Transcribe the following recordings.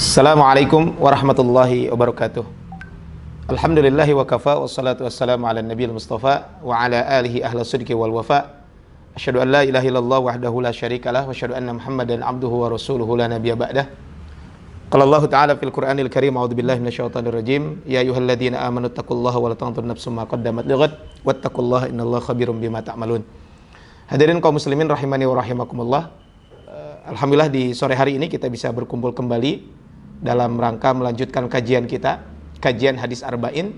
السلام عليكم ورحمة الله وبركاته الحمد لله وكفى والصلاة والسلام على النبي المصطفى وعلى آله أهل الصدق والوفاء أشهد أن لا إله إلا الله وحده لا شريك له وأشهد أن محمدا عبده ورسوله لا نبي بعده قال الله تعالى في القرآن الكريم أعوذ بالله من الشيطان الرجيم يا أيها الذين آمنوا اتقوا الله ولا تنظر نفس ما قدمت لغد واتقوا الله إن الله خبير بما تعملون Hadirin kaum muslimin rahimani wa rahimakumullah. Eh, Alhamdulillah di sore hari ini kita bisa berkumpul kembali dalam rangka melanjutkan kajian kita, kajian hadis arba'in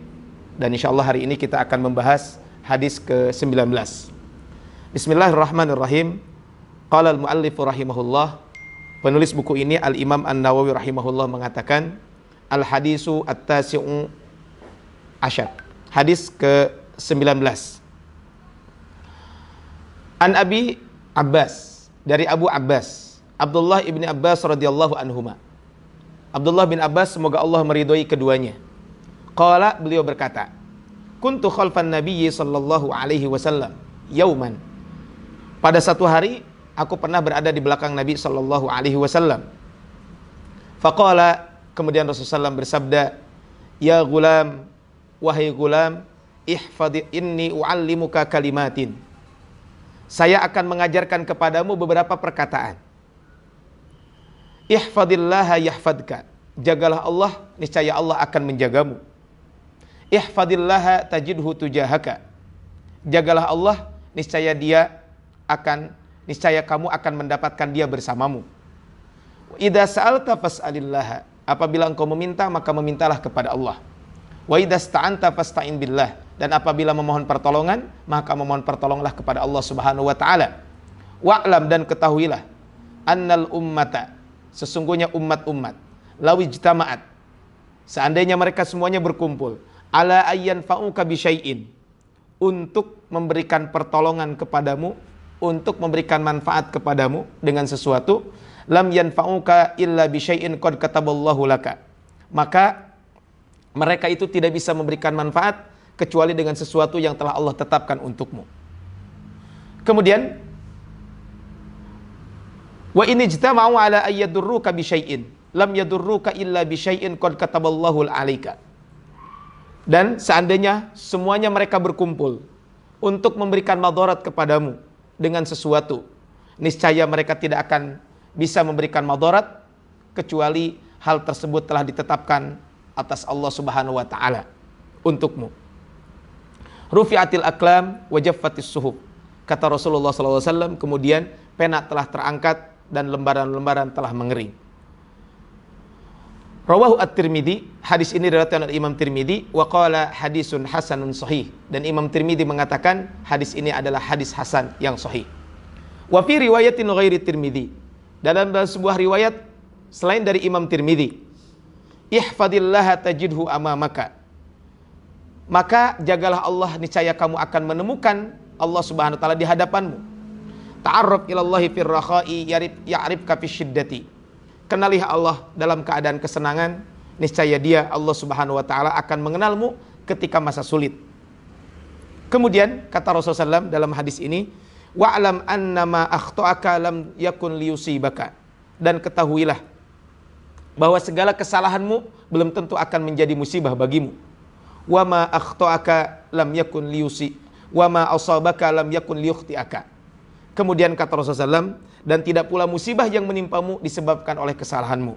dan insya Allah hari ini kita akan membahas hadis ke-19. Bismillahirrahmanirrahim. Qala al-muallif rahimahullah, penulis buku ini Al-Imam An-Nawawi rahimahullah mengatakan al-hadisu at-tasi'u Asyad. Hadis ke-19. An Abi Abbas dari Abu Abbas Abdullah ibni Abbas radhiyallahu anhuma Abdullah bin Abbas semoga Allah meridhoi keduanya. Qala beliau berkata, "Kuntu khalfan Nabi sallallahu alaihi wasallam yauman." Pada satu hari aku pernah berada di belakang Nabi sallallahu alaihi wasallam. Faqala kemudian Rasulullah SAW bersabda, "Ya gulam, wahai gulam, ihfadhi inni uallimuka kalimatin." Saya akan mengajarkan kepadamu beberapa perkataan. Ihfadillaha yahfadka jagalah Allah, niscaya Allah akan menjagamu. Ihfadillaha tajidhu tujahaka. Jagalah Allah, niscaya dia akan niscaya kamu akan mendapatkan dia bersamamu. Idza sa'alta fas'alillah. Apabila engkau meminta, maka memintalah kepada Allah. Wa idza sta'anta fasta'in billah. Dan apabila memohon pertolongan, maka memohon pertolonganlah kepada Allah Subhanahu wa taala. Wa'lam dan ketahuilah annal ummata sesungguhnya umat-umat lawijtama'at seandainya mereka semuanya berkumpul ala ayyan fa'uka bisyai'in untuk memberikan pertolongan kepadamu untuk memberikan manfaat kepadamu dengan sesuatu lam yanfa'uka illa bisyai'in qad kataballahu laka maka mereka itu tidak bisa memberikan manfaat kecuali dengan sesuatu yang telah Allah tetapkan untukmu kemudian wa ini jtama'u ala ayyadurruka bisyai'in lam yadurruka illa bisyai'in qad kataballahu alaika. Dan seandainya semuanya mereka berkumpul untuk memberikan madorat kepadamu dengan sesuatu, niscaya mereka tidak akan bisa memberikan madorat kecuali hal tersebut telah ditetapkan atas Allah Subhanahu wa taala untukmu. Rufi'atil aklam wa jaffatis suhub. Kata Rasulullah SAW, kemudian pena telah terangkat dan lembaran-lembaran telah mengering. Rawahu at tirmidhi hadis ini diriwayatkan oleh Imam Tirmidhi, wa qala hadisun hasanun sahih dan Imam Tirmidhi mengatakan hadis ini adalah hadis hasan yang sahih. Wa fi riwayatin ghairi Tirmidhi. Dalam sebuah riwayat selain dari Imam Tirmidhi. ihfadillah tajidhu amamaka. Maka jagalah Allah niscaya kamu akan menemukan Allah Subhanahu wa taala di hadapanmu. Ta'arraf ila Allah fir rakhai ya'rifka fi syiddati. Kenalilah Allah dalam keadaan kesenangan, niscaya Dia Allah Subhanahu wa taala akan mengenalmu ketika masa sulit. Kemudian kata Rasulullah SAW dalam hadis ini, Wa alam annama akhtaaka lam yakun liyusibaka. Dan ketahuilah bahwa segala kesalahanmu belum tentu akan menjadi musibah bagimu. Wa ma akhtaaka lam yakun liyusi wa ma asabaka lam yakun liyukhtiaka. Kemudian kata Rasulullah SAW, dan tidak pula musibah yang menimpamu disebabkan oleh kesalahanmu.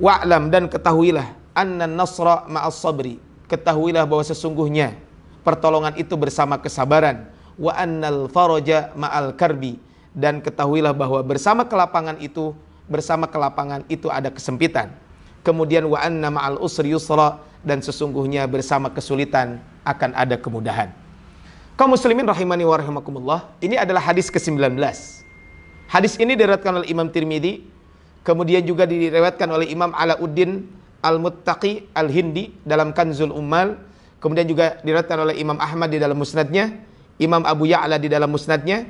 Wa'lam dan ketahuilah, anna nasra ma'as sabri. Ketahuilah bahwa sesungguhnya pertolongan itu bersama kesabaran. Wa annal faraja ma'al karbi. Dan ketahuilah bahwa bersama kelapangan itu, bersama kelapangan itu ada kesempitan. Kemudian wa anna ma'al usri yusra. Dan sesungguhnya bersama kesulitan akan ada kemudahan. Kaum muslimin rahimani wa rahimakumullah, ini adalah hadis ke-19. Hadis ini diriwayatkan oleh Imam Tirmidzi, kemudian juga diriwayatkan oleh Imam Alauddin Al-Muttaqi Al-Hindi dalam Kanzul Ummal, kemudian juga diriwayatkan oleh Imam Ahmad di dalam musnadnya, Imam Abu Ya'la di dalam musnadnya,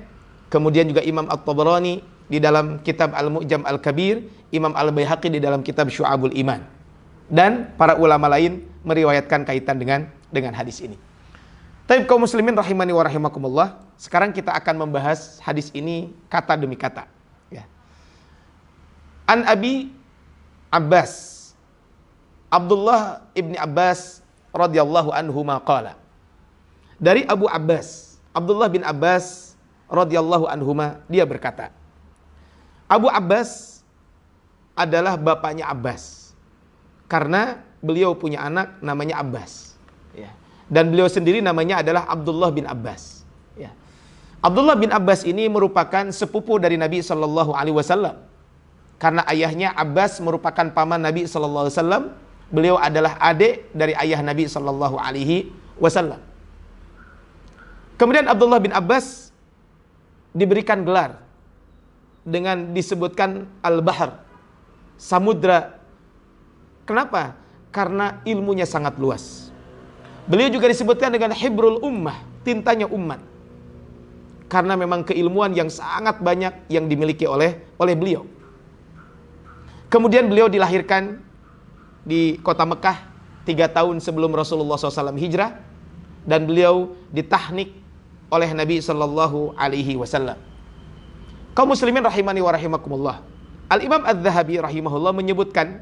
kemudian juga Imam At-Tabarani di dalam kitab Al-Mu'jam Al-Kabir, Imam Al-Baihaqi di dalam kitab Syu'abul Iman. Dan para ulama lain meriwayatkan kaitan dengan dengan hadis ini. Tapi kaum muslimin rahimani wa rahimakumullah, sekarang kita akan membahas hadis ini kata demi kata. Ya. An Abi Abbas Abdullah ibni Abbas radhiyallahu anhu maqala. Dari Abu Abbas, Abdullah bin Abbas radhiyallahu ma dia berkata, Abu Abbas adalah bapaknya Abbas. Karena beliau punya anak namanya Abbas dan beliau sendiri namanya adalah Abdullah bin Abbas. Ya. Abdullah bin Abbas ini merupakan sepupu dari Nabi Shallallahu Alaihi Wasallam karena ayahnya Abbas merupakan paman Nabi Shallallahu Alaihi Wasallam. Beliau adalah adik dari ayah Nabi Shallallahu Alaihi Wasallam. Kemudian Abdullah bin Abbas diberikan gelar dengan disebutkan Al-Bahar, samudra. Kenapa? Karena ilmunya sangat luas. Beliau juga disebutkan dengan Hebrul ummah, tintanya umat. Karena memang keilmuan yang sangat banyak yang dimiliki oleh oleh beliau. Kemudian beliau dilahirkan di kota Mekah tiga tahun sebelum Rasulullah SAW hijrah dan beliau ditahnik oleh Nabi Shallallahu Alaihi Wasallam. Kaum muslimin rahimani wa rahimakumullah. Al Imam Al zahabi rahimahullah menyebutkan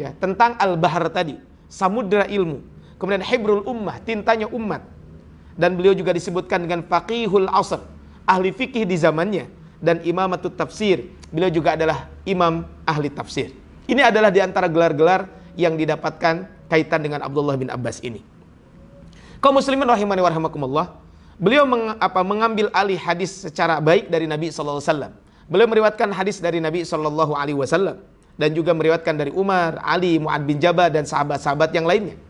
ya tentang al-bahar tadi, samudra ilmu Kemudian hibrul ummah, tintanya umat. Dan beliau juga disebutkan dengan faqihul asr, ahli fikih di zamannya. Dan imamatut tafsir, beliau juga adalah imam ahli tafsir. Ini adalah di antara gelar-gelar yang didapatkan kaitan dengan Abdullah bin Abbas ini. Kau muslimin rahimani warahmatullah. Beliau meng, apa, mengambil alih hadis secara baik dari Nabi SAW. Beliau meriwatkan hadis dari Nabi SAW dan juga meriwatkan dari Umar, Ali, Mu'ad bin Jabal dan sahabat-sahabat yang lainnya.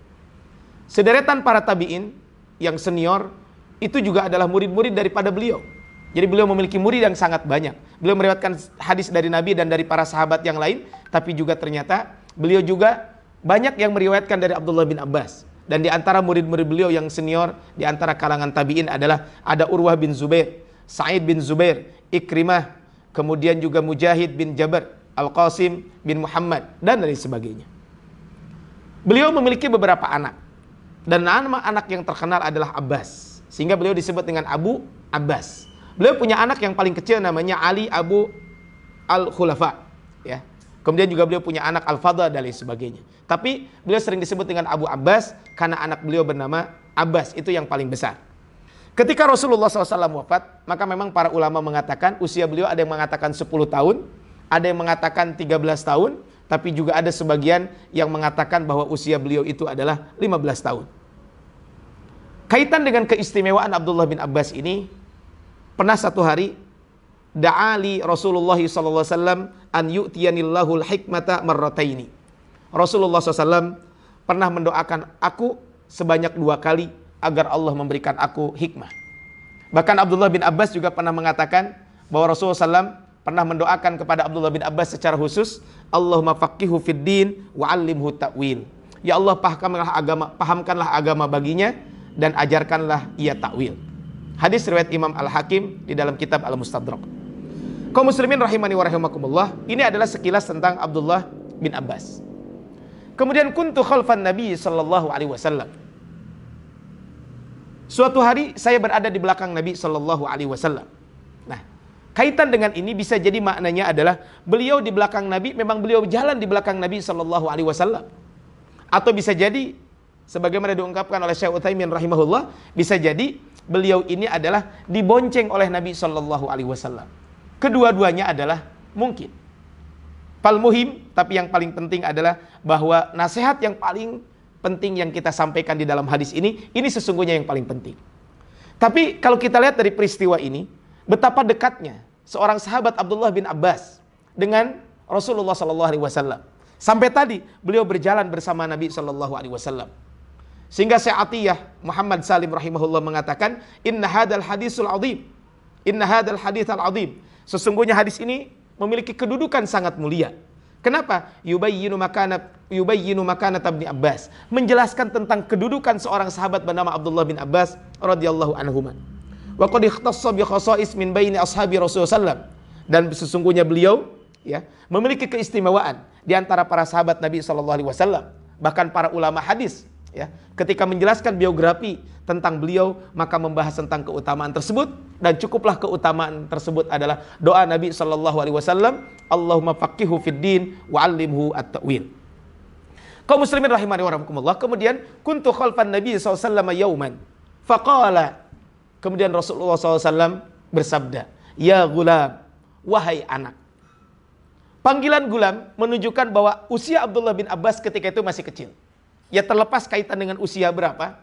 Sederetan para tabi'in yang senior itu juga adalah murid-murid daripada beliau. Jadi beliau memiliki murid yang sangat banyak. Beliau meriwayatkan hadis dari Nabi dan dari para sahabat yang lain, tapi juga ternyata beliau juga banyak yang meriwayatkan dari Abdullah bin Abbas. Dan di antara murid-murid beliau yang senior, di antara kalangan tabi'in adalah ada Urwah bin Zubair, Sa'id bin Zubair, Ikrimah, kemudian juga Mujahid bin Jabar, Al-Qasim bin Muhammad, dan lain sebagainya. Beliau memiliki beberapa anak dan nama anak yang terkenal adalah Abbas. Sehingga beliau disebut dengan Abu Abbas. Beliau punya anak yang paling kecil namanya Ali Abu Al-Khulafa, ya. Kemudian juga beliau punya anak Al-Fadl dan lain sebagainya. Tapi beliau sering disebut dengan Abu Abbas karena anak beliau bernama Abbas, itu yang paling besar. Ketika Rasulullah SAW wafat, maka memang para ulama mengatakan usia beliau ada yang mengatakan 10 tahun, ada yang mengatakan 13 tahun, tapi juga ada sebagian yang mengatakan bahwa usia beliau itu adalah 15 tahun. Kaitan dengan keistimewaan Abdullah bin Abbas ini, pernah satu hari da'ali Rasulullah sallallahu alaihi wasallam an hikmata marrataini. Rasulullah SAW pernah mendoakan aku sebanyak dua kali agar Allah memberikan aku hikmah. Bahkan Abdullah bin Abbas juga pernah mengatakan bahwa Rasulullah SAW pernah mendoakan kepada Abdullah bin Abbas secara khusus, Allahumma faqihu fid din wa ta'wil. Ya Allah, pahamkanlah agama, pahamkanlah agama baginya dan ajarkanlah ia takwil. Hadis riwayat Imam Al-Hakim di dalam kitab Al-Mustadrak. Kau muslimin rahimani wa ini adalah sekilas tentang Abdullah bin Abbas. Kemudian kuntu khalfan Nabi sallallahu alaihi wasallam. Suatu hari saya berada di belakang Nabi sallallahu alaihi wasallam. Nah, kaitan dengan ini bisa jadi maknanya adalah beliau di belakang Nabi memang beliau jalan di belakang Nabi sallallahu alaihi wasallam. Atau bisa jadi sebagaimana diungkapkan oleh Syekh Utsaimin rahimahullah, bisa jadi beliau ini adalah dibonceng oleh Nabi Shallallahu alaihi wasallam. Kedua-duanya adalah mungkin. Pal muhim, tapi yang paling penting adalah bahwa nasihat yang paling penting yang kita sampaikan di dalam hadis ini, ini sesungguhnya yang paling penting. Tapi kalau kita lihat dari peristiwa ini, betapa dekatnya seorang sahabat Abdullah bin Abbas dengan Rasulullah Shallallahu Alaihi Wasallam. Sampai tadi beliau berjalan bersama Nabi Shallallahu Alaihi Wasallam. Sehingga Atiyah Muhammad Salim rahimahullah mengatakan, "Inna hadal hadisul azim." Inna hadal hadithal azim. Sesungguhnya hadis ini memiliki kedudukan sangat mulia. Kenapa? Yubayyinu makana yubayyinu makana tabni Abbas, menjelaskan tentang kedudukan seorang sahabat bernama Abdullah bin Abbas radhiyallahu anhu. Wa qad ikhtassa bi khasa'is min baini ashabi Rasulullah dan sesungguhnya beliau ya memiliki keistimewaan di antara para sahabat Nabi sallallahu alaihi wasallam, bahkan para ulama hadis Ya, ketika menjelaskan biografi tentang beliau, maka membahas tentang keutamaan tersebut dan cukuplah keutamaan tersebut adalah doa Nabi Shallallahu Alaihi Wasallam, Allahumma faqihu fid din wa alimhu at-ta'wil. Kau muslimin rahimani warahmatullah Kemudian kuntu khalfan Nabi SAW yauman. Faqala. Kemudian Rasulullah SAW bersabda. Ya gulam. Wahai anak. Panggilan gulam menunjukkan bahwa usia Abdullah bin Abbas ketika itu masih kecil. Ya terlepas kaitan dengan usia berapa.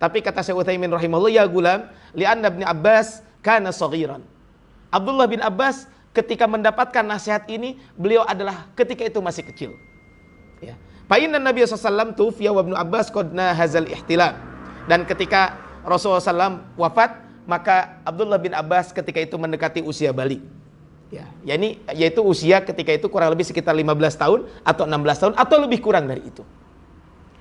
Tapi kata Syekh Utsaimin rahimahullah, ya gulam, li'anna bin Abbas kana saghiran. Abdullah bin Abbas ketika mendapatkan nasihat ini, beliau adalah ketika itu masih kecil. Ya. Fa'inna Nabi SAW tufiya wa ibnu Abbas qadna hazal ihtilal. Dan ketika Rasulullah SAW wafat, maka Abdullah bin Abbas ketika itu mendekati usia balik. Ya, yakni yaitu usia ketika itu kurang lebih sekitar 15 tahun atau 16 tahun atau lebih kurang dari itu.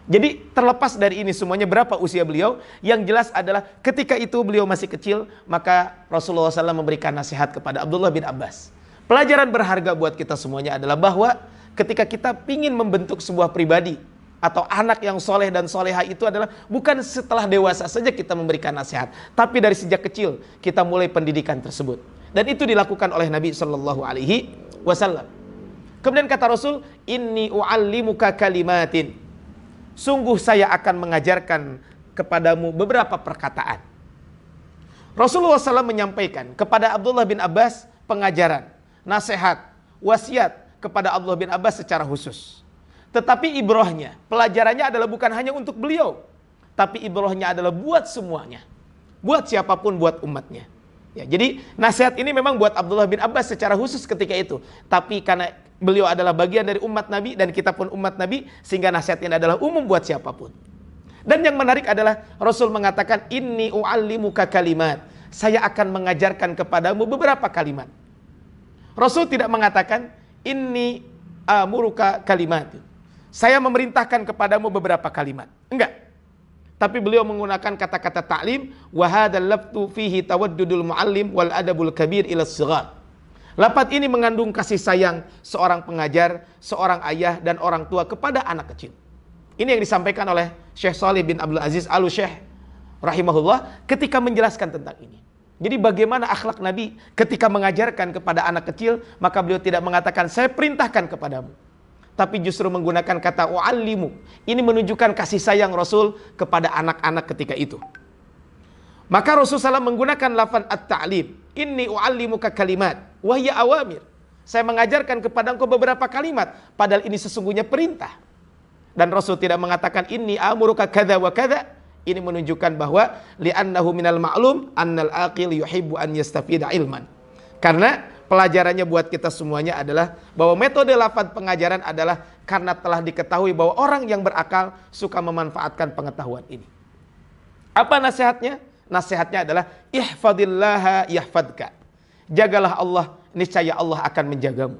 Jadi terlepas dari ini semuanya berapa usia beliau, yang jelas adalah ketika itu beliau masih kecil, maka Rasulullah SAW memberikan nasihat kepada Abdullah bin Abbas. Pelajaran berharga buat kita semuanya adalah bahwa ketika kita ingin membentuk sebuah pribadi atau anak yang soleh dan soleha itu adalah bukan setelah dewasa saja kita memberikan nasihat, tapi dari sejak kecil kita mulai pendidikan tersebut. Dan itu dilakukan oleh Nabi Shallallahu Alaihi Wasallam. Kemudian kata Rasul, ini u'allimuka kalimatin sungguh saya akan mengajarkan kepadamu beberapa perkataan. Rasulullah SAW menyampaikan kepada Abdullah bin Abbas pengajaran, nasihat, wasiat kepada Abdullah bin Abbas secara khusus. Tetapi ibrohnya, pelajarannya adalah bukan hanya untuk beliau, tapi ibrohnya adalah buat semuanya. Buat siapapun, buat umatnya. Ya, jadi nasihat ini memang buat Abdullah bin Abbas secara khusus ketika itu. Tapi karena beliau adalah bagian dari umat Nabi dan kita pun umat Nabi sehingga nasihatnya adalah umum buat siapapun. Dan yang menarik adalah Rasul mengatakan ini u'allimuka kalimat. Saya akan mengajarkan kepadamu beberapa kalimat. Rasul tidak mengatakan ini amuruka kalimat. Saya memerintahkan kepadamu beberapa kalimat. Enggak. Tapi beliau menggunakan kata-kata taklim wa hadzal fihi tawaddudul muallim wal adabul kabir ila Lapat ini mengandung kasih sayang seorang pengajar, seorang ayah, dan orang tua kepada anak kecil. Ini yang disampaikan oleh Syekh Salih bin Abdul Aziz al Syekh rahimahullah ketika menjelaskan tentang ini. Jadi bagaimana akhlak Nabi ketika mengajarkan kepada anak kecil, maka beliau tidak mengatakan saya perintahkan kepadamu. Tapi justru menggunakan kata wa'allimu. Ini menunjukkan kasih sayang Rasul kepada anak-anak ketika itu. Maka Rasul SAW menggunakan lafaz at-ta'lim. Inni u'allimuka kalimat wahya awamir. Saya mengajarkan kepada engkau beberapa kalimat padahal ini sesungguhnya perintah. Dan Rasul tidak mengatakan ini amuruka kada wa kada. Ini menunjukkan bahwa li'annahu minal ma'lum annal aqil yuhibbu an yastafida ilman. Karena pelajarannya buat kita semuanya adalah bahwa metode lafad pengajaran adalah karena telah diketahui bahwa orang yang berakal suka memanfaatkan pengetahuan ini. Apa nasihatnya? nasihatnya adalah ihfadillaha yahfadka. Jagalah Allah, niscaya Allah akan menjagamu.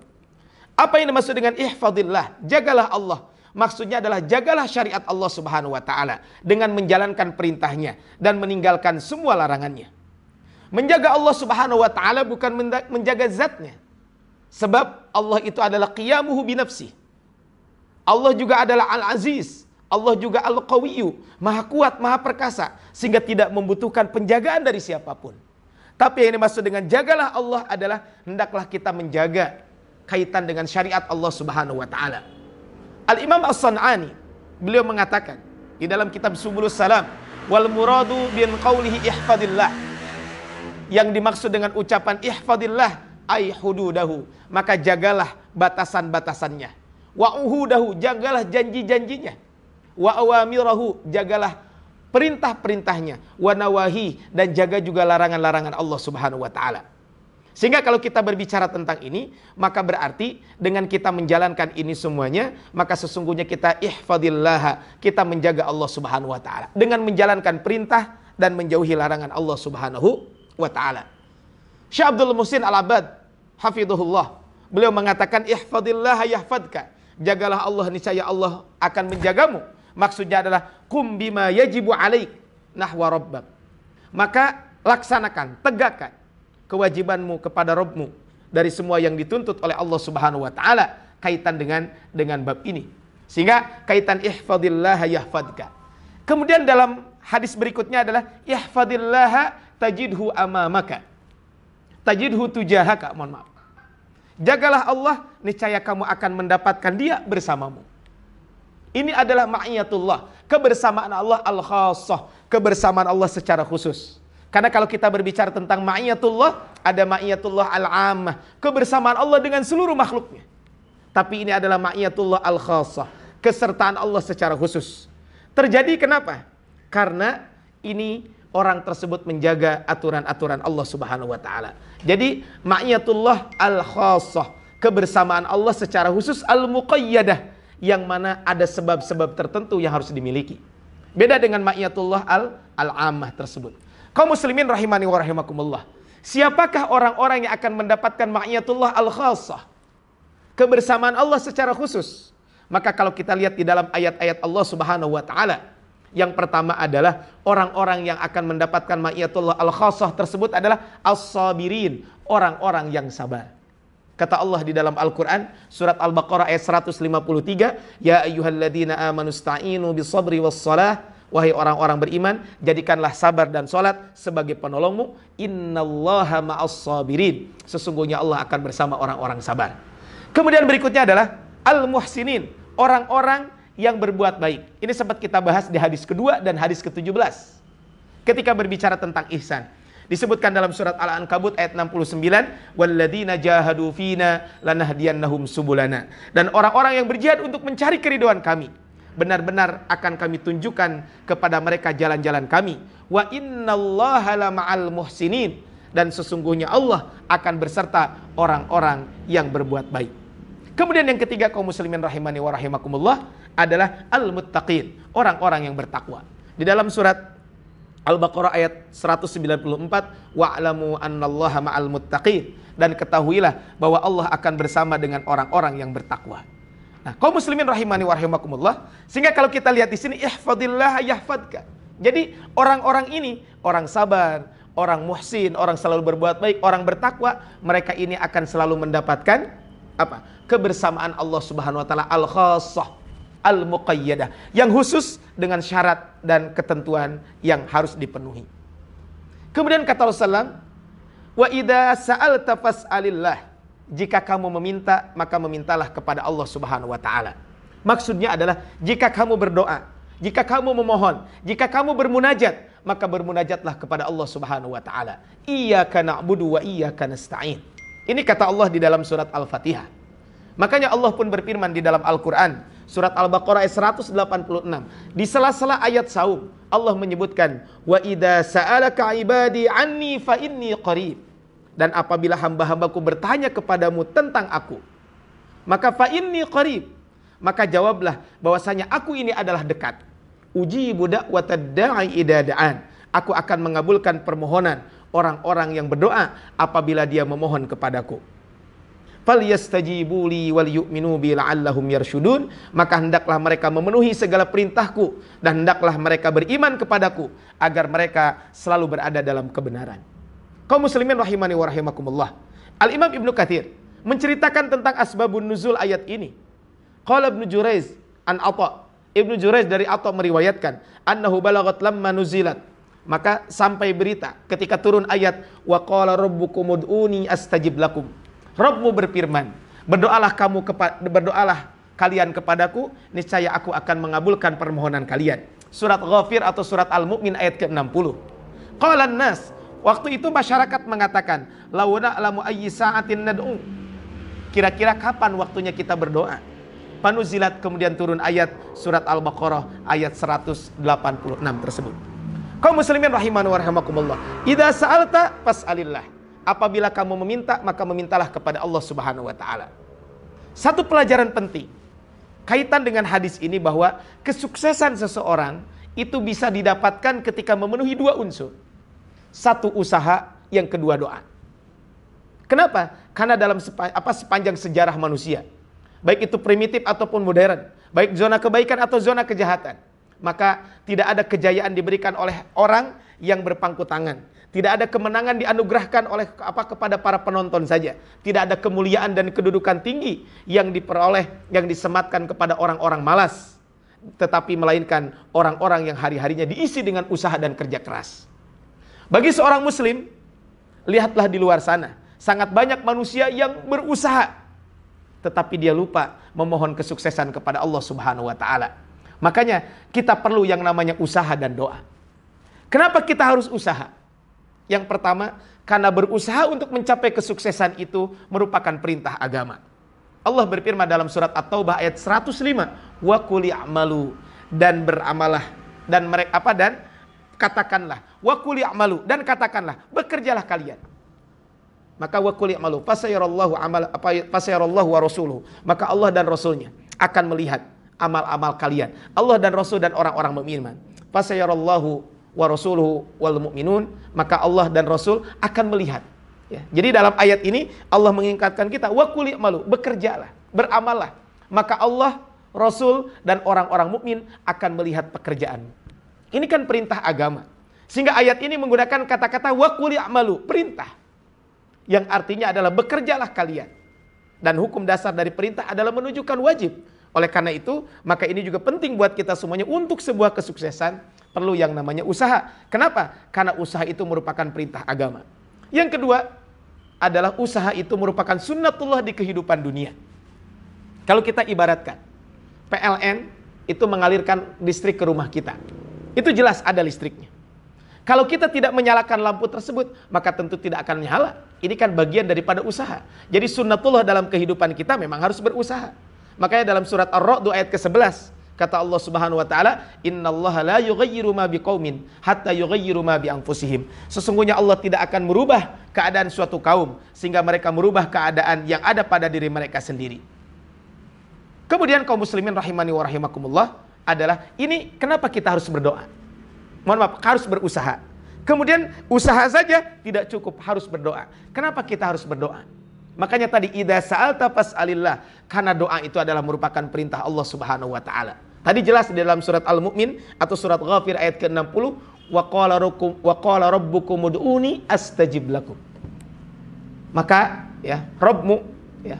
Apa yang dimaksud dengan ihfadillah? Jagalah Allah. Maksudnya adalah jagalah syariat Allah Subhanahu wa taala dengan menjalankan perintahnya dan meninggalkan semua larangannya. Menjaga Allah Subhanahu wa taala bukan menjaga zatnya. Sebab Allah itu adalah qiyamuhu binafsi. Allah juga adalah al-aziz. Allah juga al qawiyu Maha Kuat, Maha Perkasa, sehingga tidak membutuhkan penjagaan dari siapapun. Tapi yang dimaksud dengan jagalah Allah adalah hendaklah kita menjaga kaitan dengan syariat Allah Subhanahu wa taala. Al-Imam As-San'ani beliau mengatakan di dalam kitab Subulus Salam, wal muradu bin qawlihi ihfadillah. Yang dimaksud dengan ucapan ihfadillah ay hududahu, maka jagalah batasan-batasannya. Wa uhudahu, jagalah janji-janjinya wa awamirahu jagalah perintah-perintahnya wa nawahi dan jaga juga larangan-larangan Allah Subhanahu wa taala. Sehingga kalau kita berbicara tentang ini, maka berarti dengan kita menjalankan ini semuanya, maka sesungguhnya kita ihfadillah, kita menjaga Allah Subhanahu wa taala dengan menjalankan perintah dan menjauhi larangan Allah Subhanahu wa taala. Syekh Abdul Musin Al-Abad hafidhullah, beliau mengatakan ihfadillah yahfadka. Jagalah Allah niscaya Allah akan menjagamu Maksudnya adalah kum bima yajibu alaik nahwa rabbak. Maka laksanakan, tegakkan kewajibanmu kepada Robmu dari semua yang dituntut oleh Allah Subhanahu wa taala kaitan dengan dengan bab ini. Sehingga kaitan ihfadillah yahfadka. Kemudian dalam hadis berikutnya adalah yahfadillah tajidhu amamaka. Tajidhu tujahaka, mohon maaf. Jagalah Allah, niscaya kamu akan mendapatkan dia bersamamu. Ini adalah ma'iyatullah, kebersamaan Allah al khasah kebersamaan Allah secara khusus. Karena kalau kita berbicara tentang ma'iyatullah, ada ma'iyatullah al amah kebersamaan Allah dengan seluruh makhluknya. Tapi ini adalah ma'iyatullah al khasah kesertaan Allah secara khusus. Terjadi kenapa? Karena ini orang tersebut menjaga aturan-aturan Allah Subhanahu wa taala. Jadi ma'iyatullah al khasah kebersamaan Allah secara khusus al-muqayyadah yang mana ada sebab-sebab tertentu yang harus dimiliki. Beda dengan ma'iyatullah al-ammah tersebut. Kaum muslimin rahimani wa rahimakumullah. Siapakah orang-orang yang akan mendapatkan ma'iyatullah al khalsah Kebersamaan Allah secara khusus. Maka kalau kita lihat di dalam ayat-ayat Allah Subhanahu wa taala, yang pertama adalah orang-orang yang akan mendapatkan ma'iyatullah al khalsah tersebut adalah as-sabirin, orang-orang yang sabar. Kata Allah di dalam Al-Quran, surat Al-Baqarah ayat 153, Ya ayyuhalladzina amanu sta'inu bisabri wassalah, Wahai orang-orang beriman, jadikanlah sabar dan sholat sebagai penolongmu. Innallaha ma'as sabirin. Sesungguhnya Allah akan bersama orang-orang sabar. Kemudian berikutnya adalah al-muhsinin. Orang-orang yang berbuat baik. Ini sempat kita bahas di hadis kedua dan hadis ke-17. Ketika berbicara tentang ihsan disebutkan dalam surat Al-Ankabut ayat 69, "Walladzina jahadu fina lanahdiyannahum subulana." Dan orang-orang yang berjihad untuk mencari keriduan kami, benar-benar akan kami tunjukkan kepada mereka jalan-jalan kami. Wa innallaha maal muhsinin dan sesungguhnya Allah akan berserta orang-orang yang berbuat baik. Kemudian yang ketiga kaum muslimin rahimani wa rahimakumullah adalah al-muttaqin, orang-orang yang bertakwa. Di dalam surat Al-Baqarah ayat 194 alamu annallaha ma'al muttaqin dan ketahuilah bahwa Allah akan bersama dengan orang-orang yang bertakwa. Nah, kaum muslimin rahimani wa rahimakumullah, sehingga kalau kita lihat di sini ihfadillah yahfadka. Jadi orang-orang ini orang sabar, orang muhsin, orang selalu berbuat baik, orang bertakwa, mereka ini akan selalu mendapatkan apa? kebersamaan Allah Subhanahu wa taala al-khassah al-muqayyadah yang khusus dengan syarat dan ketentuan yang harus dipenuhi. Kemudian kata Rasulullah, "Wa idza sa'alta fas'alillah." Jika kamu meminta, maka memintalah kepada Allah Subhanahu wa taala. Maksudnya adalah jika kamu berdoa, jika kamu memohon, jika kamu bermunajat, maka bermunajatlah kepada Allah Subhanahu wa taala. Iyyaka na'budu wa iyyaka nasta'in. Ini kata Allah di dalam surat Al-Fatihah. Makanya Allah pun berfirman di dalam Al-Quran, surat Al-Baqarah ayat 186. Di sela-sela ayat saum, Allah menyebutkan, Wa idha sa'alaka ibadi anni fa inni qarib. Dan apabila hamba-hambaku bertanya kepadamu tentang aku, maka fainni inni qarib. Maka jawablah bahwasanya aku ini adalah dekat. Uji budak watadda'i idada'an. Aku akan mengabulkan permohonan orang-orang yang berdoa apabila dia memohon kepadaku falyastajibu li wal yu'minu bi la'allahum yarsyudun maka hendaklah mereka memenuhi segala perintahku dan hendaklah mereka beriman kepadaku agar mereka selalu berada dalam kebenaran. Kaum muslimin rahimani wa rahimakumullah. Al-Imam Ibnu Katsir menceritakan tentang asbabun nuzul ayat ini. Qala Ibnu Jurayz an Atha. Ibnu Jurayz dari Atha meriwayatkan annahu balagat lamma nuzilat maka sampai berita ketika turun ayat wa qala rabbukum ud'uni astajib lakum Robmu berfirman, berdoalah kamu kepada berdoalah kalian kepadaku, niscaya aku akan mengabulkan permohonan kalian. Surat Ghafir atau surat Al-Mu'min ayat ke-60. Qalan nas, waktu itu masyarakat mengatakan, launa alamu ayyi sa'atin nad'u. Kira-kira kapan waktunya kita berdoa? Panuzilat kemudian turun ayat surat Al-Baqarah ayat 186 tersebut. Kau muslimin rahiman wa rahimakumullah. Idza sa'alta fas'alillah apabila kamu meminta maka memintalah kepada Allah Subhanahu wa taala. Satu pelajaran penting kaitan dengan hadis ini bahwa kesuksesan seseorang itu bisa didapatkan ketika memenuhi dua unsur. Satu usaha, yang kedua doa. Kenapa? Karena dalam sepa, apa sepanjang sejarah manusia, baik itu primitif ataupun modern, baik zona kebaikan atau zona kejahatan, maka tidak ada kejayaan diberikan oleh orang yang berpangku tangan tidak ada kemenangan dianugerahkan oleh apa kepada para penonton saja. Tidak ada kemuliaan dan kedudukan tinggi yang diperoleh yang disematkan kepada orang-orang malas, tetapi melainkan orang-orang yang hari-harinya diisi dengan usaha dan kerja keras. Bagi seorang muslim, lihatlah di luar sana, sangat banyak manusia yang berusaha tetapi dia lupa memohon kesuksesan kepada Allah Subhanahu wa taala. Makanya kita perlu yang namanya usaha dan doa. Kenapa kita harus usaha? Yang pertama, karena berusaha untuk mencapai kesuksesan itu merupakan perintah agama. Allah berfirman dalam surat At-Taubah ayat 105, "Wa qul i'malu" dan beramalah dan mereka apa dan katakanlah, "Wa qul i'malu" dan katakanlah, "Bekerjalah kalian." Maka wa qul i'malu fasayarallahu amal apa fasayarallahu wa rasuluh. Maka Allah dan rasulnya akan melihat amal-amal kalian. Allah dan rasul dan orang-orang mukmin. Fasayarallahu wa rasuluhu wal mu'minun, maka Allah dan Rasul akan melihat. Ya. Jadi dalam ayat ini Allah mengingatkan kita, wa kuli malu, bekerjalah, beramallah. Maka Allah, Rasul dan orang-orang mukmin akan melihat pekerjaan. Ini kan perintah agama. Sehingga ayat ini menggunakan kata-kata wa kuli malu, perintah. Yang artinya adalah bekerjalah kalian. Dan hukum dasar dari perintah adalah menunjukkan wajib. Oleh karena itu, maka ini juga penting buat kita semuanya untuk sebuah kesuksesan perlu yang namanya usaha. Kenapa? Karena usaha itu merupakan perintah agama. Yang kedua adalah usaha itu merupakan sunnatullah di kehidupan dunia. Kalau kita ibaratkan, PLN itu mengalirkan listrik ke rumah kita. Itu jelas ada listriknya. Kalau kita tidak menyalakan lampu tersebut, maka tentu tidak akan menyala. Ini kan bagian daripada usaha. Jadi sunnatullah dalam kehidupan kita memang harus berusaha. Makanya dalam surat Ar-Ra'd ayat ke-11, Kata Allah Subhanahu wa taala, "Innallaha la yughayyiru ma biqaumin hatta yughayyiru ma bi anfusihim." Sesungguhnya Allah tidak akan merubah keadaan suatu kaum sehingga mereka merubah keadaan yang ada pada diri mereka sendiri. Kemudian kaum muslimin rahimani wa rahimakumullah adalah ini kenapa kita harus berdoa? Mohon maaf, harus berusaha. Kemudian usaha saja tidak cukup, harus berdoa. Kenapa kita harus berdoa? Makanya tadi idza sa'alta fas'alillah karena doa itu adalah merupakan perintah Allah Subhanahu wa taala. Tadi jelas di dalam surat Al-Mu'min atau surat Ghafir ayat ke-60, wa qala rabbukum rabbukum ud'uni astajib lakum. Maka ya, Robmu ya,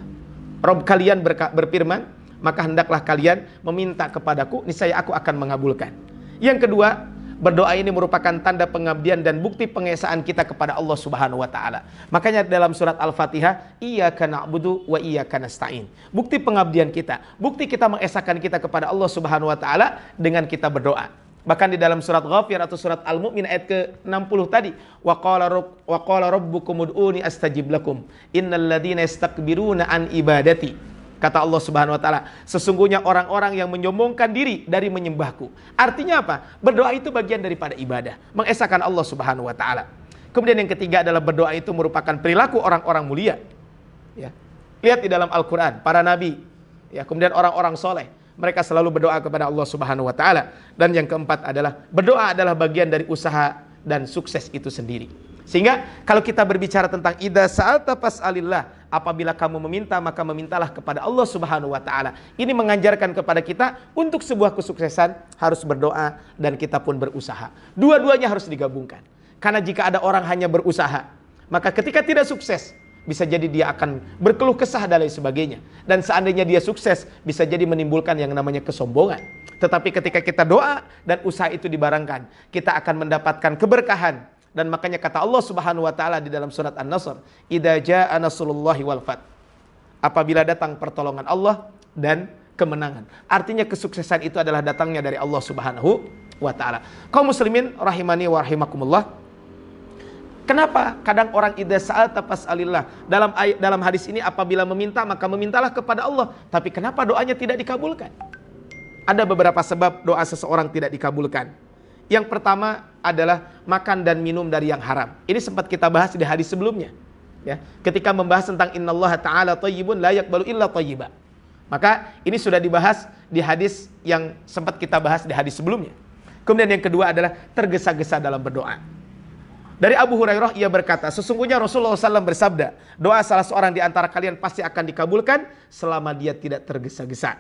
Rob kalian berka, berfirman, maka hendaklah kalian meminta kepadaku, niscaya aku akan mengabulkan. Yang kedua, Berdoa ini merupakan tanda pengabdian dan bukti pengesaan kita kepada Allah Subhanahu wa taala. Makanya dalam surat Al-Fatihah, iyyaka na'budu wa iyyaka nasta'in. Bukti pengabdian kita, bukti kita mengesahkan kita kepada Allah Subhanahu wa taala dengan kita berdoa. Bahkan di dalam surat Ghafir atau surat Al-Mu'min ayat ke-60 tadi, wa qala rabb wa rabbukum ud'uni astajib lakum. Innal ladzina yastakbiruna an ibadati Kata Allah Subhanahu wa taala, sesungguhnya orang-orang yang menyombongkan diri dari menyembahku. Artinya apa? Berdoa itu bagian daripada ibadah, mengesahkan Allah Subhanahu wa taala. Kemudian yang ketiga adalah berdoa itu merupakan perilaku orang-orang mulia. Ya. Lihat di dalam Al-Qur'an, para nabi, ya, kemudian orang-orang soleh, mereka selalu berdoa kepada Allah Subhanahu wa taala. Dan yang keempat adalah berdoa adalah bagian dari usaha dan sukses itu sendiri. Sehingga kalau kita berbicara tentang ida sa'alta fas'alillah, apabila kamu meminta maka memintalah kepada Allah Subhanahu wa taala. Ini mengajarkan kepada kita untuk sebuah kesuksesan harus berdoa dan kita pun berusaha. Dua-duanya harus digabungkan. Karena jika ada orang hanya berusaha, maka ketika tidak sukses bisa jadi dia akan berkeluh kesah dan lain sebagainya. Dan seandainya dia sukses bisa jadi menimbulkan yang namanya kesombongan. Tetapi ketika kita doa dan usaha itu dibarangkan, kita akan mendapatkan keberkahan dan makanya kata Allah Subhanahu wa taala di dalam surat An-Nasr, "Idza jaa nasrullahi wal fath." Apabila datang pertolongan Allah dan kemenangan. Artinya kesuksesan itu adalah datangnya dari Allah Subhanahu wa taala. Kaum muslimin rahimani wa rahimakumullah. Kenapa kadang orang idza sa'al tafas'alillah. Dalam dalam hadis ini apabila meminta maka memintalah kepada Allah. Tapi kenapa doanya tidak dikabulkan? Ada beberapa sebab doa seseorang tidak dikabulkan. Yang pertama adalah makan dan minum dari yang haram. Ini sempat kita bahas di hadis sebelumnya. Ya, ketika membahas tentang Allah ta'ala thayyibun la yaqbalu illa thayyiba. Maka ini sudah dibahas di hadis yang sempat kita bahas di hadis sebelumnya. Kemudian yang kedua adalah tergesa-gesa dalam berdoa. Dari Abu Hurairah ia berkata, sesungguhnya Rasulullah SAW bersabda, doa salah seorang di antara kalian pasti akan dikabulkan selama dia tidak tergesa-gesa.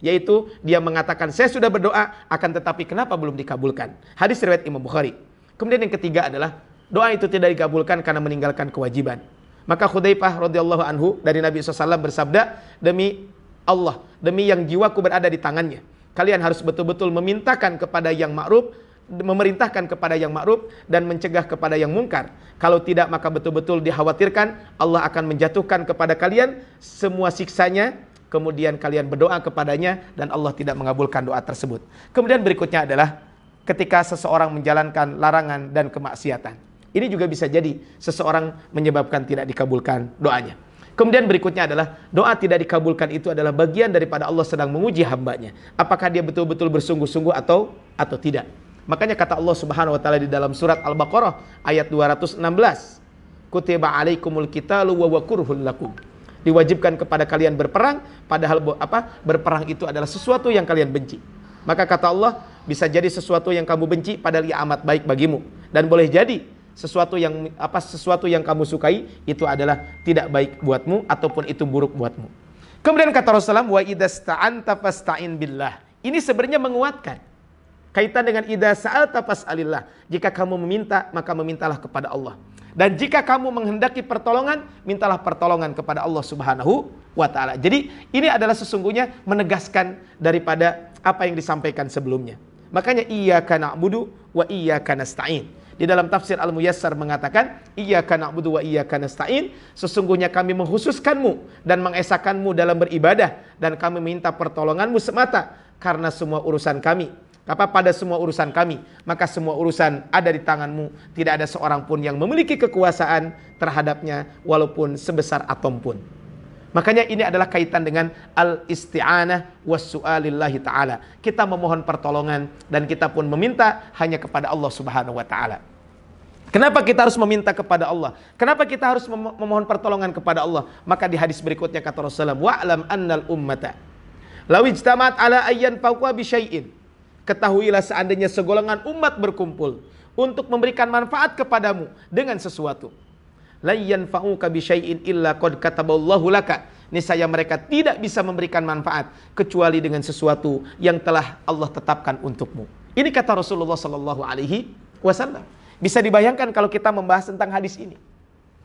Yaitu dia mengatakan saya sudah berdoa akan tetapi kenapa belum dikabulkan. Hadis riwayat Imam Bukhari. Kemudian yang ketiga adalah doa itu tidak dikabulkan karena meninggalkan kewajiban. Maka Khudaifah radhiyallahu anhu dari Nabi SAW bersabda, demi Allah, demi yang jiwaku berada di tangannya. Kalian harus betul-betul memintakan kepada yang ma'ruf, memerintahkan kepada yang ma'ruf dan mencegah kepada yang mungkar. Kalau tidak maka betul-betul dikhawatirkan Allah akan menjatuhkan kepada kalian semua siksanya kemudian kalian berdoa kepadanya dan Allah tidak mengabulkan doa tersebut. Kemudian berikutnya adalah ketika seseorang menjalankan larangan dan kemaksiatan. Ini juga bisa jadi seseorang menyebabkan tidak dikabulkan doanya. Kemudian berikutnya adalah doa tidak dikabulkan itu adalah bagian daripada Allah sedang menguji hambanya. Apakah dia betul-betul bersungguh-sungguh atau atau tidak. Makanya kata Allah Subhanahu wa taala di dalam surat Al-Baqarah ayat 216. Kutiba alaikumul kitalu wa wakurhul lakum diwajibkan kepada kalian berperang padahal apa berperang itu adalah sesuatu yang kalian benci maka kata Allah bisa jadi sesuatu yang kamu benci padahal ia amat baik bagimu dan boleh jadi sesuatu yang apa sesuatu yang kamu sukai itu adalah tidak baik buatmu ataupun itu buruk buatmu kemudian kata Rasulullah wa idasta'anta fasta'in billah ini sebenarnya menguatkan kaitan dengan idza tapas alillah jika kamu meminta maka memintalah kepada Allah dan jika kamu menghendaki pertolongan, mintalah pertolongan kepada Allah Subhanahu wa taala. Jadi ini adalah sesungguhnya menegaskan daripada apa yang disampaikan sebelumnya. Makanya ia iyyaka na'budu wa iyyaka stain. Di dalam tafsir Al-Muyassar mengatakan, ia iyyaka na'budu wa iyyaka stain. sesungguhnya kami menghususkanmu dan mengesakanmu dalam beribadah dan kami minta pertolonganmu semata karena semua urusan kami apa pada semua urusan kami, maka semua urusan ada di tanganmu. Tidak ada seorang pun yang memiliki kekuasaan terhadapnya walaupun sebesar atom pun. Makanya ini adalah kaitan dengan al-isti'anah was ta'ala. Kita memohon pertolongan dan kita pun meminta hanya kepada Allah subhanahu wa ta'ala. Kenapa kita harus meminta kepada Allah? Kenapa kita harus memohon pertolongan kepada Allah? Maka di hadis berikutnya kata Rasulullah, "Wa'lam annal ummata lawijtamat ala ayyan faqwa bi syai'in Ketahuilah seandainya segolongan umat berkumpul untuk memberikan manfaat kepadamu dengan sesuatu. La yanfa'uka bi syai'in illa qad kataballahu laka. Niscaya mereka tidak bisa memberikan manfaat kecuali dengan sesuatu yang telah Allah tetapkan untukmu. Ini kata Rasulullah sallallahu alaihi wasallam. Bisa dibayangkan kalau kita membahas tentang hadis ini.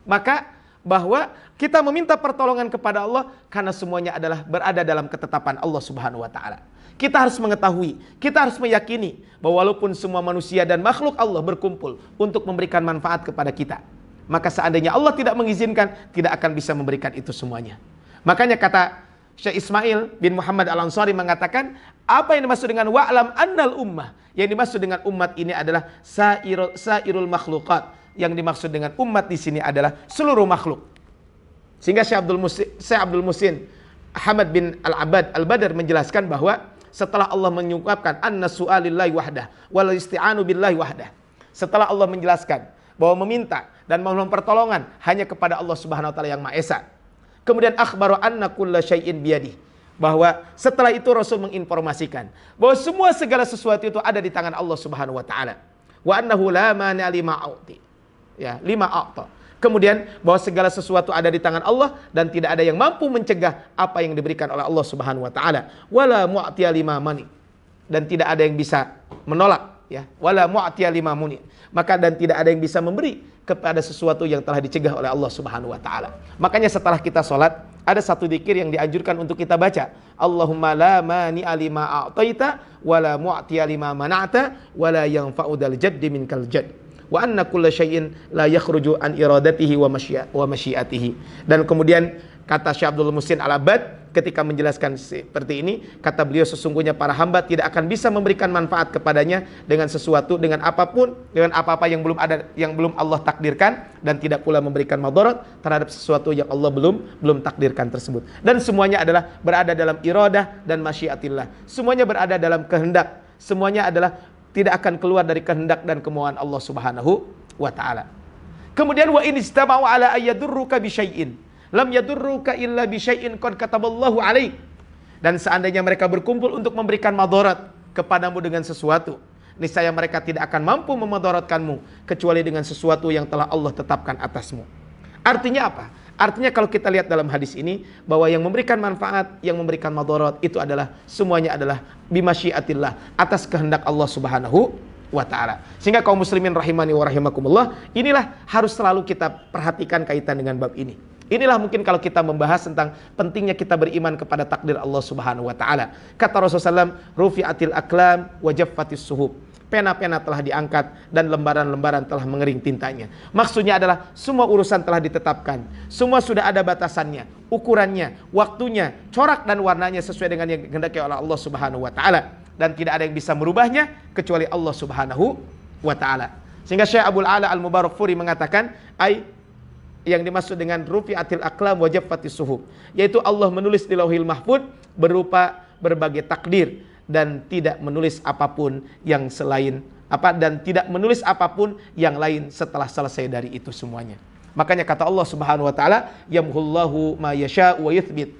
Maka bahwa kita meminta pertolongan kepada Allah karena semuanya adalah berada dalam ketetapan Allah Subhanahu wa taala. Kita harus mengetahui, kita harus meyakini bahwa walaupun semua manusia dan makhluk Allah berkumpul untuk memberikan manfaat kepada kita, maka seandainya Allah tidak mengizinkan, tidak akan bisa memberikan itu semuanya. Makanya kata Syekh Ismail bin Muhammad Al-Ansari mengatakan, apa yang dimaksud dengan wa'lam annal ummah? Yang dimaksud dengan umat ini adalah sairul, sairul makhlukat. Yang dimaksud dengan umat di sini adalah seluruh makhluk. Sehingga Syekh Abdul Musin, Syekh Abdul Musin Ahmad bin Al-Abad Al-Badar menjelaskan bahwa setelah Allah menyungkapkan an-nasu'alillahi wahdah wal isti'anu billahi wahdah. Setelah Allah menjelaskan bahwa meminta dan memohon pertolongan hanya kepada Allah Subhanahu wa taala yang Maha Esa. Kemudian akhbaru anna kulla syai'in biyadih. Bahwa setelah itu Rasul menginformasikan bahwa semua segala sesuatu itu ada di tangan Allah Subhanahu wa taala. Wa annahu la mani'a lima auti. Ya, lima auta. Kemudian bahwa segala sesuatu ada di tangan Allah dan tidak ada yang mampu mencegah apa yang diberikan oleh Allah Subhanahu wa taala. Wala mu'tiya lima mani. Dan tidak ada yang bisa menolak ya. Wala mu'tiya lima muni. Maka dan tidak ada yang bisa memberi kepada sesuatu yang telah dicegah oleh Allah Subhanahu wa taala. Makanya setelah kita sholat ada satu dikir yang dianjurkan untuk kita baca. Allahumma la mani alima a'taita wala mu'tiya lima mana'ta wala faudal jaddi minkal jaddi wa anna kulla syai'in la yakhruju an iradatihi wa masyiatihi. Dan kemudian kata Syekh Abdul Musin Al-Abad ketika menjelaskan seperti ini, kata beliau sesungguhnya para hamba tidak akan bisa memberikan manfaat kepadanya dengan sesuatu, dengan apapun, dengan apa-apa yang belum ada yang belum Allah takdirkan dan tidak pula memberikan madarat terhadap sesuatu yang Allah belum belum takdirkan tersebut. Dan semuanya adalah berada dalam iradah dan masyiatillah. Semuanya berada dalam kehendak. Semuanya adalah tidak akan keluar dari kehendak dan kemauan Allah Subhanahu wa taala. Kemudian wa in istama'u ala ayyadurruka bi syai'in lam yadurruka illa bi syai'in qad kataballahu alaik. Dan seandainya mereka berkumpul untuk memberikan madarat kepadamu dengan sesuatu, niscaya mereka tidak akan mampu memadaratkanmu kecuali dengan sesuatu yang telah Allah tetapkan atasmu. Artinya apa? Artinya kalau kita lihat dalam hadis ini bahwa yang memberikan manfaat, yang memberikan madorot itu adalah semuanya adalah bimasyiatillah atas kehendak Allah Subhanahu wa taala. Sehingga kaum muslimin rahimani wa rahimakumullah, inilah harus selalu kita perhatikan kaitan dengan bab ini. Inilah mungkin kalau kita membahas tentang pentingnya kita beriman kepada takdir Allah Subhanahu wa taala. Kata Rasulullah, saw. "Rufi'atil aklam wa jaffatis suhub." pena-pena telah diangkat dan lembaran-lembaran telah mengering tintanya. Maksudnya adalah semua urusan telah ditetapkan, semua sudah ada batasannya, ukurannya, waktunya, corak dan warnanya sesuai dengan yang dikehendaki oleh Allah Subhanahu wa taala dan tidak ada yang bisa merubahnya kecuali Allah Subhanahu wa taala. Sehingga Syekh Abdul Ala Al-Mubarak Furi mengatakan, "Ai yang dimaksud dengan rupi atil aklam wajib fatih suhuk, yaitu Allah menulis di lauhil mahfud berupa berbagai takdir dan tidak menulis apapun yang selain apa dan tidak menulis apapun yang lain setelah selesai dari itu semuanya. Makanya kata Allah Subhanahu wa taala, yamhullahu ma yasha wa yuthbit.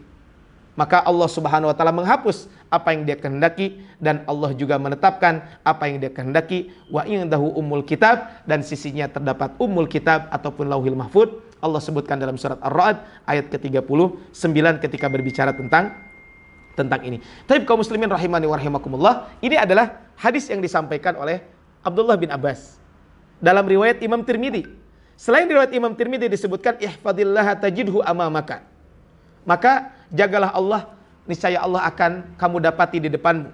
Maka Allah Subhanahu wa taala menghapus apa yang dia kehendaki dan Allah juga menetapkan apa yang dia kehendaki wa indahu umul kitab dan sisinya terdapat umul kitab ataupun lauhil mahfud. Allah sebutkan dalam surat Ar-Ra'd ayat ke-39 ketika berbicara tentang tentang ini. Tapi kaum muslimin rahimani warahimakumullah, ini adalah hadis yang disampaikan oleh Abdullah bin Abbas dalam riwayat Imam Tirmidzi. Selain riwayat Imam Tirmidzi disebutkan ihfadillah tajidhu amamaka. Maka jagalah Allah, niscaya Allah akan kamu dapati di depanmu.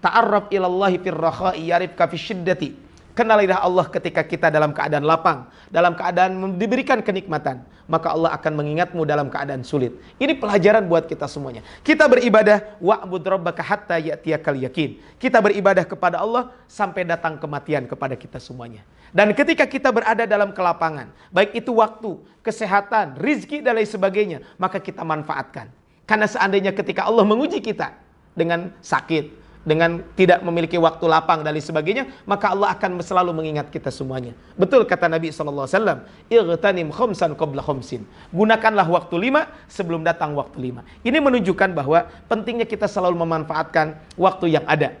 Ta'arraf ilallahi fir rakhai yarifka fi syiddati. Kenalilah Allah ketika kita dalam keadaan lapang, dalam keadaan diberikan kenikmatan, maka Allah akan mengingatmu dalam keadaan sulit. Ini pelajaran buat kita semuanya. Kita beribadah wa'bud rabbaka hatta ya'tiyakal yakin. Kita beribadah kepada Allah sampai datang kematian kepada kita semuanya. Dan ketika kita berada dalam kelapangan, baik itu waktu, kesehatan, rizki dan lain sebagainya, maka kita manfaatkan. Karena seandainya ketika Allah menguji kita dengan sakit, dengan tidak memiliki waktu lapang dan lain sebagainya, maka Allah akan selalu mengingat kita semuanya. Betul kata Nabi SAW, Irtanim khomsan qobla khomsin. Gunakanlah waktu lima sebelum datang waktu lima. Ini menunjukkan bahwa pentingnya kita selalu memanfaatkan waktu yang ada.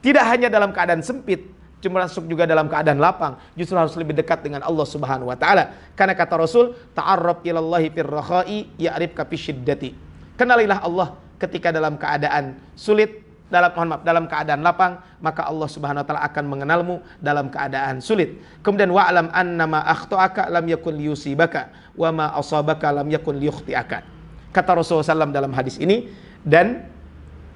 Tidak hanya dalam keadaan sempit, cuma masuk juga dalam keadaan lapang justru harus lebih dekat dengan Allah Subhanahu wa taala karena kata Rasul Ta'arrab ilallahi fir ya'rib ya'rifka syiddati kenalilah Allah ketika dalam keadaan sulit dalam mohon maaf dalam keadaan lapang maka Allah Subhanahu wa taala akan mengenalmu dalam keadaan sulit kemudian wa wa'lam annama akhtaaka lam yakun liyusibaka wa ma asabaka lam yakun liyukhtiaka kata Rasulullah SAW dalam hadis ini dan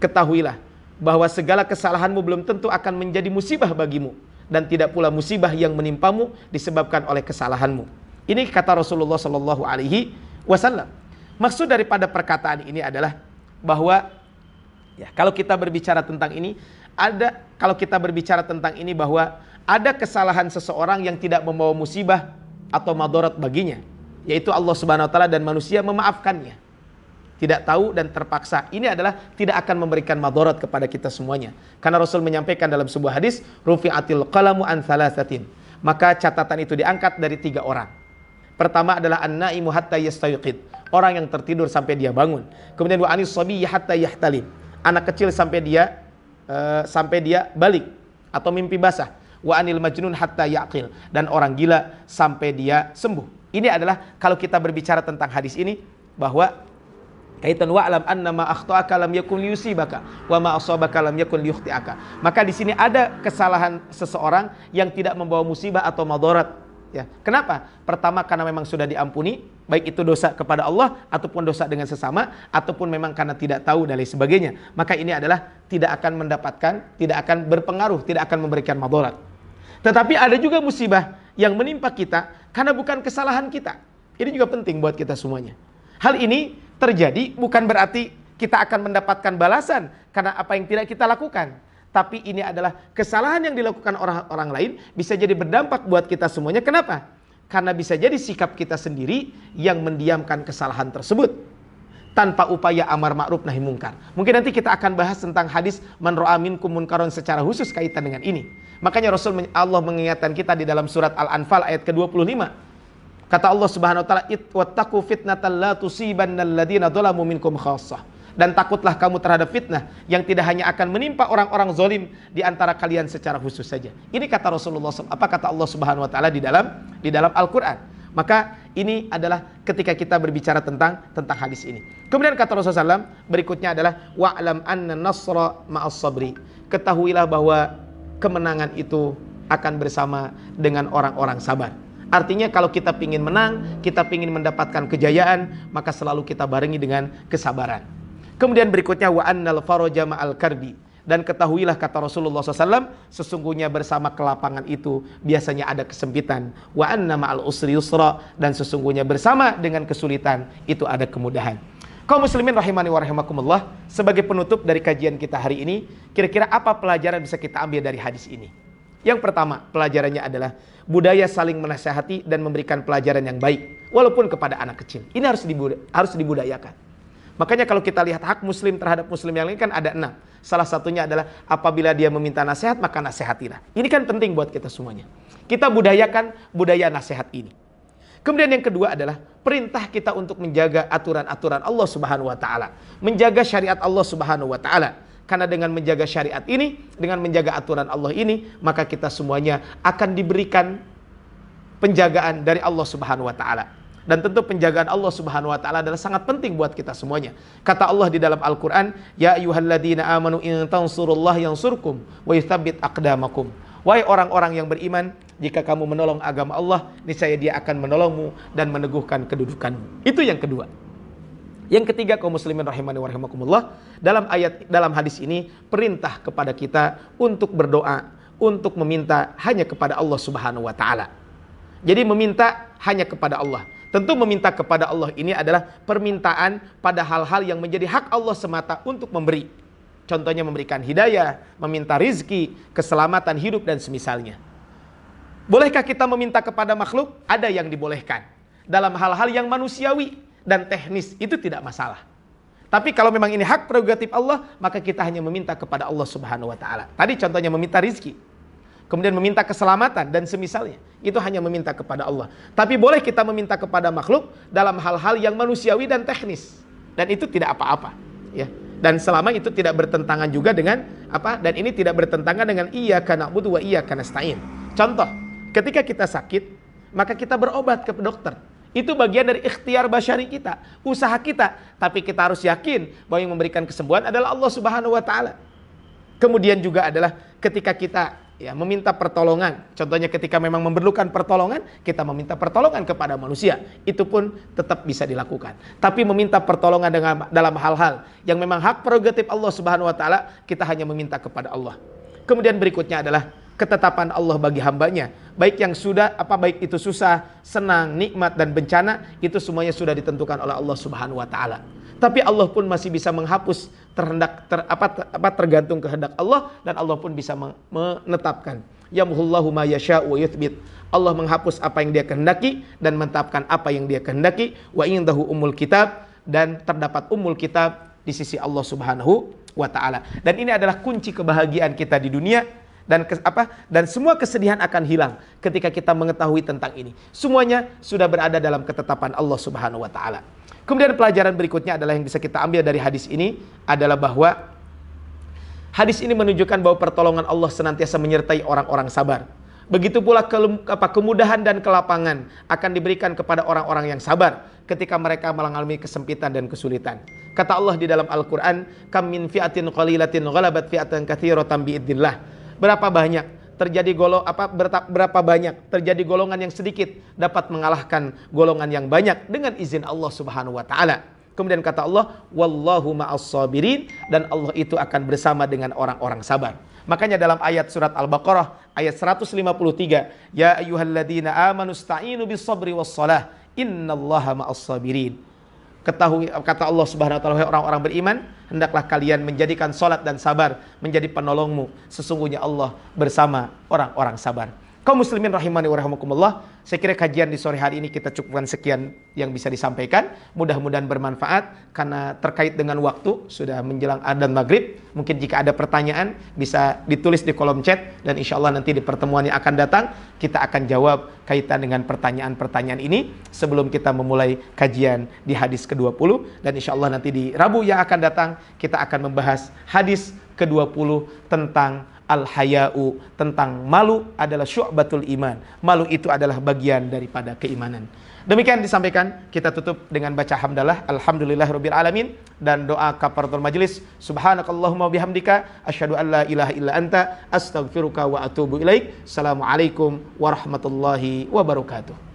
ketahuilah bahwa segala kesalahanmu belum tentu akan menjadi musibah bagimu dan tidak pula musibah yang menimpamu disebabkan oleh kesalahanmu ini kata Rasulullah saw alaihi wasallam maksud daripada perkataan ini adalah bahwa Ya, kalau kita berbicara tentang ini, ada kalau kita berbicara tentang ini bahwa ada kesalahan seseorang yang tidak membawa musibah atau madorot baginya, yaitu Allah Subhanahu wa taala dan manusia memaafkannya. Tidak tahu dan terpaksa. Ini adalah tidak akan memberikan madorot kepada kita semuanya. Karena Rasul menyampaikan dalam sebuah hadis, rufi'atil qalamu an thalathatin. Maka catatan itu diangkat dari tiga orang. Pertama adalah an-naimu hatta yastayqid. Orang yang tertidur sampai dia bangun. Kemudian wa anis hatta yahtalim anak kecil sampai dia uh, sampai dia balik atau mimpi basah wa anil majnun hatta yaqil dan orang gila sampai dia sembuh. Ini adalah kalau kita berbicara tentang hadis ini bahwa kaitan alam anna ma akhta'aka lam yakun yusibaka wa ma asabaka lam yakun liyukhti'aka. Maka di sini ada kesalahan seseorang yang tidak membawa musibah atau madarat Ya. Kenapa? Pertama karena memang sudah diampuni, baik itu dosa kepada Allah ataupun dosa dengan sesama ataupun memang karena tidak tahu dan lain sebagainya. Maka ini adalah tidak akan mendapatkan, tidak akan berpengaruh, tidak akan memberikan madorat. Tetapi ada juga musibah yang menimpa kita karena bukan kesalahan kita. Ini juga penting buat kita semuanya. Hal ini terjadi bukan berarti kita akan mendapatkan balasan karena apa yang tidak kita lakukan tapi ini adalah kesalahan yang dilakukan orang-orang lain bisa jadi berdampak buat kita semuanya. Kenapa? Karena bisa jadi sikap kita sendiri yang mendiamkan kesalahan tersebut tanpa upaya amar ma'ruf nahi mungkar. Mungkin nanti kita akan bahas tentang hadis man ro'amin kumunkaron secara khusus kaitan dengan ini. Makanya Rasul Allah mengingatkan kita di dalam surat Al-Anfal ayat ke-25. Kata Allah Subhanahu wa taala, wattaku fitnatan la tusibannal ladzina dzalamu minkum khasah dan takutlah kamu terhadap fitnah yang tidak hanya akan menimpa orang-orang zolim di antara kalian secara khusus saja. Ini kata Rasulullah SAW. apa kata Allah Subhanahu wa taala di dalam di dalam Al-Qur'an. Maka ini adalah ketika kita berbicara tentang tentang hadis ini. Kemudian kata Rasulullah SAW, berikutnya adalah wa'lam anna nasra ma'as sabri. Ketahuilah bahwa kemenangan itu akan bersama dengan orang-orang sabar. Artinya kalau kita ingin menang, kita ingin mendapatkan kejayaan, maka selalu kita barengi dengan kesabaran. Kemudian berikutnya wa annal faraja ma'al karbi dan ketahuilah kata Rasulullah SAW sesungguhnya bersama kelapangan itu biasanya ada kesempitan wa anna ma'al usri yusra dan sesungguhnya bersama dengan kesulitan itu ada kemudahan kaum muslimin rahimani wa rahimakumullah sebagai penutup dari kajian kita hari ini kira-kira apa pelajaran bisa kita ambil dari hadis ini yang pertama pelajarannya adalah budaya saling menasehati dan memberikan pelajaran yang baik walaupun kepada anak kecil ini harus dibud harus dibudayakan Makanya kalau kita lihat hak muslim terhadap muslim yang lain kan ada enam. Salah satunya adalah apabila dia meminta nasihat maka nasihatilah. Ini kan penting buat kita semuanya. Kita budayakan budaya nasihat ini. Kemudian yang kedua adalah perintah kita untuk menjaga aturan-aturan Allah Subhanahu wa taala, menjaga syariat Allah Subhanahu wa taala. Karena dengan menjaga syariat ini, dengan menjaga aturan Allah ini, maka kita semuanya akan diberikan penjagaan dari Allah Subhanahu wa taala. Dan tentu penjagaan Allah Subhanahu wa taala adalah sangat penting buat kita semuanya. Kata Allah di dalam Al-Qur'an, "Ya ayyuhalladzina amanu in tansurullah yansurkum wa yuthabbit aqdamakum." Wahai orang-orang yang beriman, jika kamu menolong agama Allah, niscaya Dia akan menolongmu dan meneguhkan kedudukanmu. Itu yang kedua. Yang ketiga kaum muslimin rahimani wa rahimakumullah, dalam ayat dalam hadis ini perintah kepada kita untuk berdoa, untuk meminta hanya kepada Allah Subhanahu wa taala. Jadi meminta hanya kepada Allah. Tentu meminta kepada Allah ini adalah permintaan pada hal-hal yang menjadi hak Allah semata untuk memberi. Contohnya memberikan hidayah, meminta rizki, keselamatan hidup dan semisalnya. Bolehkah kita meminta kepada makhluk? Ada yang dibolehkan. Dalam hal-hal yang manusiawi dan teknis itu tidak masalah. Tapi kalau memang ini hak prerogatif Allah, maka kita hanya meminta kepada Allah Subhanahu wa taala. Tadi contohnya meminta rizki kemudian meminta keselamatan dan semisalnya. Itu hanya meminta kepada Allah. Tapi boleh kita meminta kepada makhluk dalam hal-hal yang manusiawi dan teknis. Dan itu tidak apa-apa, ya. Dan selama itu tidak bertentangan juga dengan apa? Dan ini tidak bertentangan dengan iya karena butuh iya karena stain. Contoh, ketika kita sakit, maka kita berobat ke dokter. Itu bagian dari ikhtiar basyari kita, usaha kita. Tapi kita harus yakin bahwa yang memberikan kesembuhan adalah Allah Subhanahu wa taala. Kemudian juga adalah ketika kita ya meminta pertolongan. Contohnya ketika memang memerlukan pertolongan, kita meminta pertolongan kepada manusia. Itu pun tetap bisa dilakukan. Tapi meminta pertolongan dengan dalam hal-hal yang memang hak prerogatif Allah Subhanahu wa taala, kita hanya meminta kepada Allah. Kemudian berikutnya adalah ketetapan Allah bagi hambanya. Baik yang sudah, apa baik itu susah, senang, nikmat, dan bencana, itu semuanya sudah ditentukan oleh Allah Subhanahu wa Ta'ala tapi Allah pun masih bisa menghapus terhendak ter, apa, apa tergantung kehendak Allah dan Allah pun bisa menetapkan yamhullahu ma yasha'u yuthbit Allah menghapus apa yang dia kehendaki dan menetapkan apa yang dia kehendaki wa indahu umul kitab dan terdapat umul kitab di sisi Allah Subhanahu wa taala dan ini adalah kunci kebahagiaan kita di dunia dan ke, apa dan semua kesedihan akan hilang ketika kita mengetahui tentang ini semuanya sudah berada dalam ketetapan Allah Subhanahu wa taala Kemudian pelajaran berikutnya adalah yang bisa kita ambil dari hadis ini adalah bahwa hadis ini menunjukkan bahwa pertolongan Allah senantiasa menyertai orang-orang sabar. Begitu pula ke, apa, kemudahan dan kelapangan akan diberikan kepada orang-orang yang sabar ketika mereka mengalami kesempitan dan kesulitan. Kata Allah di dalam Al-Quran, Kam min fi'atin qalilatin ghalabat fi'atan kathirotan bi'idnillah. Berapa banyak terjadi golong apa berapa banyak terjadi golongan yang sedikit dapat mengalahkan golongan yang banyak dengan izin Allah Subhanahu wa taala. Kemudian kata Allah, "Wallahu ma'as sabirin" dan Allah itu akan bersama dengan orang-orang sabar. Makanya dalam ayat surat Al-Baqarah ayat 153, "Ya ayyuhalladzina amanu sta'inu bis sabri was salah, innallaha ma'as sabirin." Ketahui kata Allah Subhanahu wa taala orang-orang beriman, hendaklah kalian menjadikan solat dan sabar menjadi penolongmu. Sesungguhnya Allah bersama orang-orang sabar. Kau muslimin rahimani wa rahmukumullah. saya kira kajian di sore hari ini kita cukupkan sekian yang bisa disampaikan. Mudah-mudahan bermanfaat karena terkait dengan waktu sudah menjelang adzan maghrib. Mungkin jika ada pertanyaan bisa ditulis di kolom chat dan insya Allah nanti di pertemuan yang akan datang kita akan jawab kaitan dengan pertanyaan-pertanyaan ini sebelum kita memulai kajian di hadis ke-20 dan insya Allah nanti di Rabu yang akan datang kita akan membahas hadis ke-20 tentang al-haya'u tentang malu adalah syu'batul iman. Malu itu adalah bagian daripada keimanan. Demikian disampaikan, kita tutup dengan baca hamdalah alhamdulillah rabbil alamin dan doa kafaratul majelis. Subhanakallahumma bihamdika asyhadu an la ilaha illa anta astaghfiruka wa atubu ilaik. Assalamualaikum warahmatullahi wabarakatuh.